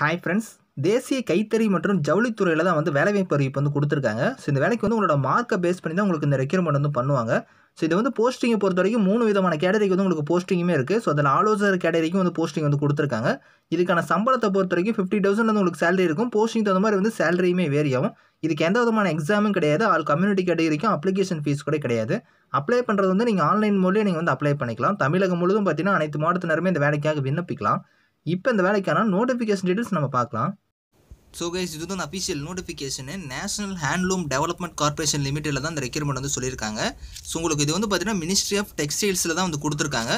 hi friends தேசிய கைத்தறி மற்றும் ஜவுளித்துறையில் தான் வந்து வேலைவாய்ப்பு அறிவிப்பு வந்து கொடுத்துருக்காங்க ஸோ இந்த வேலைக்கு வந்து உங்களோட மார்க்கை பேஸ் பண்ணி தான் உங்களுக்கு இந்த ரெக்யூர்மெண்ட் வந்து பண்ணுவாங்க ஸோ இது வந்து போஸ்டிங்கை பொறுத்த வரைக்கும் மூணு விதமான கேடரிக்கு வந்து உங்களுக்கு போஸ்டிங்குமே இருக்குது ஸோ அதில் ஆலோசகர் கேடரிக்கும் வந்து போஸ்டிங் வந்து கொடுத்துருக்காங்க இதுக்கான சம்பளத்தை பொறுத்த வரைக்கும் ஃபிஃப்டி தௌசண்ட் வந்து உங்களுக்கு சேலரி இருக்கும் போஸ்டிங் தகுந்த மாதிரி வந்து சேலரியுமே வேரி ஆகும் இதுக்கு எந்த விதமான எக்ஸாமும் கிடையாது ஆல் கம்யூனிட்டி கேட்டகரிக்கும் அப்ளிகேஷன் ஃபீஸ் கூட கிடையாது அப்ளை பண்ணுறது வந்து நீங்கள் ஆன்லைன் மூலியம் நீங்கள் வந்து அப்ளை பண்ணிக்கலாம் தமிழகம் முழுவதும் பார்த்தீங்கன்னா அனைத்து மாவட்டத்தினருமே இந்த வேலைக்காக விண்ணப்பிக்கலாம் இப்போ இந்த வேலைக்கான நோட்டிஃபிகேஷன் டீட்டெயில்ஸ் நம்ம பார்க்கலாம் ஸோ கைஸ் இது வந்து official notification national handloom development corporation லிமிட்டடில் தான் அந்த ரெக்யூர்மெண்ட் வந்து சொல்லியிருக்காங்க ஸோ உங்களுக்கு இது வந்து பார்த்தீங்கன்னா மினிஸ்ட்ரி ஆஃப் டெக்ஸ்டைல்ஸில் தான் வந்து கொடுத்துருக்காங்க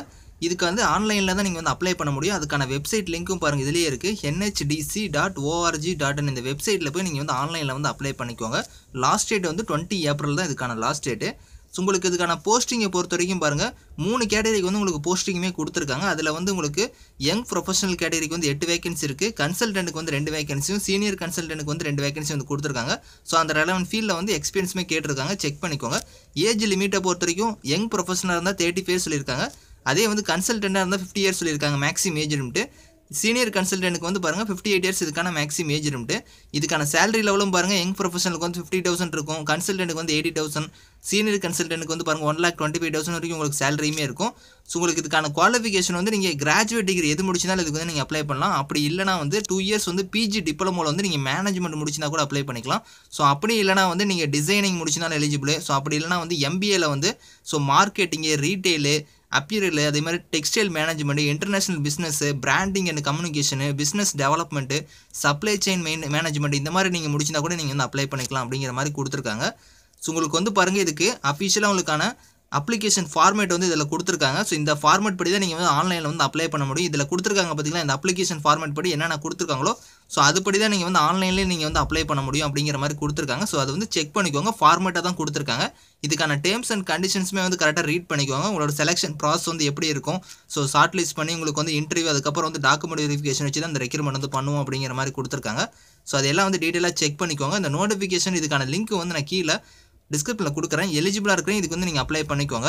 இதுக்கு வந்து ஆன்லைனில் தான் நீங்கள் வந்து அப்ளை பண்ண முடியும் அதுக்கான வெப்சைட் லிங்க்கும் பாருங்கள் இதிலேயே இருக்குது என்ஹெச்டிசி டாட் ஓஆர்ஜி டாட் இந்த வெப்சைட்டில் போய் நீங்கள் வந்து ஆன்லைனில் வந்து அப்ளை பண்ணிக்கோங்க லாஸ்ட் டேட் வந்து டுவெண்ட்டி ஏப்ரல் தான் இதுக்கான லாஸ்ட் டேட்டு ஸோ உங்களுக்கு இதுக்கான போஸ்டிங்கை பொறுத்த வரைக்கும் பாருங்கள் மூணு கேட்டகரிக்கு வந்து உங்களுக்கு போஸ்டிங்குமே கொடுத்துருக்காங்க அதில் வந்து உங்களுக்கு யங் ப்ரொஃபஷனல் கேட்டகரிக்கு வந்து எட்டு வேகன்சி இருக்குது கன்சல்டென்ட்டுக்கு வந்து ரெண்டு வேகன்சியும் சீனியர் கன்சல்டென்ட்டுக்கு வந்து ரெண்டு வேகன்சி வந்து கொடுத்துருக்காங்க ஸோ அந்த ரெலவன் ஃபீல்டில் வந்து எக்ஸ்பீரியன்ஸுமே கேட்டிருக்காங்க செக் பண்ணிக்கோங்க ஏஜ் லிமிட்டை பொறுத்த வரைக்கும் யங் ப்ரொஃபஷனாக இருந்தால் தேர்ட்டி ஃபேர் சொல்லியிருக்காங்க அதே வந்து கன்சல்டென்ட்டாக இருந்தால் ஃபிஃப்டி இயர்ஸ் சொல்லியிருக்காங்க மேக்ஸிமம் ஏஜ் லிமிட்டு சீனியர் கன்சல்டென்ட்டுக்கு வந்து பாருங்கள் ஃபிஃப்டி எயிட் இயர்ஸ் இதுக்கான மேக்ஸிமம் ஏஜ் லிமிட்டு இதுக்கான சேலரி லெவலும் பாருங்கள் யங் ப்ரொஃபஷனலுக்கு வந்து ஃபிஃப்டி தௌசண்ட் இருக்கும் கன்சல்டென்ட்டுக்கு வந்து எயிட்டி தௌசண்ட் சீனியர் கன்சல்டென்ட்டுக்கு வந்து பாருங்கள் one lakh twenty five thousand வரைக்கும் உங்களுக்கு சேலரியுமே இருக்கும் ஸோ உங்களுக்கு இதுக்கான குவாலிஃபிகேஷன் வந்து நீங்கள் கிராஜுவேட் டிகிரி எது முடிச்சுனாலும் இதுக்கு வந்து நீங்கள் அப்ளை பண்ணலாம் அப்படி இல்லைனா வந்து டூ இயர்ஸ் வந்து பிஜி டிப்ளமோவில் வந்து நீங்கள் மேனேஜ்மெண்ட் முடிச்சுனா கூட அப்ளை பண்ணிக்கலாம் ஸோ அப்படி இல்லைனா வந்து நீங்கள் டிசைனிங் முடிச்சுனாலும் எலிஜிபிள் ஸோ அப்படி இல்லைனா வந்து எம்பிஏல வந்து ஸோ மார்க்கெட்டிங்கு ரீட்டெயிலு அப்பியரல் அதே மாதிரி textile management international business branding and communication business development supply chain main management இந்த மாதிரி நீங்கள் முடிச்சிருந்தா கூட நீங்கள் வந்து அப்ளை பண்ணிக்கலாம் அப்படிங்கிற மாதிரி கொடுத்துருக்காங்க ஸோ உங்களுக்கு வந்து பாருங்கள் இதுக்கு அஃபிஷியலாக உங்களுக்கான அப்ளிகேஷன் ஃபார்மேட் வந்து இதில் கொடுத்துருக்காங்க ஸோ இந்த ஃபார்மேட் படி தான் நீங்கள் வந்து ஆன்லைனில் வந்து அப்ளை பண்ண முடியும் இதில் கொடுத்துருக்காங்க பார்த்திங்கன்னா இந்த அப்ளிகேஷன் ஃபார்மேட் படி என்னென்ன கொடுத்துருக்காங்களோ ஸோ அதுபடி தான் நீங்கள் வந்து ஆன்லைன்லேயே நீங்கள் வந்து அப்ளை பண்ண முடியும் அப்படிங்கிற மாதிரி கொடுத்துருக்காங்க ஸோ அதை வந்து செக் பண்ணிக்கோங்க ஃபார்மேட்டாக தான் கொடுத்துருக்காங்க இதுக்கான டேர்ம்ஸ் அண்ட் கண்டிஷன்ஸுமே வந்து கரெக்டாக ரீட் பண்ணிக்கோங்க உங்களோட செலெக்ஷன் ப்ராசஸ் வந்து எப்படி இருக்கும் ஸோ ஷார்ட் லிஸ்ட் பண்ணி உங்களுக்கு வந்து இன்டர்வியூ அதுக்கப்புறம் வந்து டாக்குமெண்ட் வெரிஃபிகேஷன் வச்சு தான் அந்த ரெக்யூர்மெண்ட் வந்து பண்ணுவோம் அப்படிங்கிற மாதிரி கொடுத்துருக்காங்க ஸோ அதெல்லாம் வந்து டீட்டெயிலாக செக் பண்ணிக்கோங்க இந்த நோட்டிஃபிகேஷன் இதுக்கான லிங்க் வந்து நான் கீழே டிஸ்கிரிப்ஷனில் கொடுக்குறேன் எலிஜிபிளாக இருக்கிறேன் இதுக்கு வந்து நீங்கள் அப்ளை பண்ணிக்கோங்க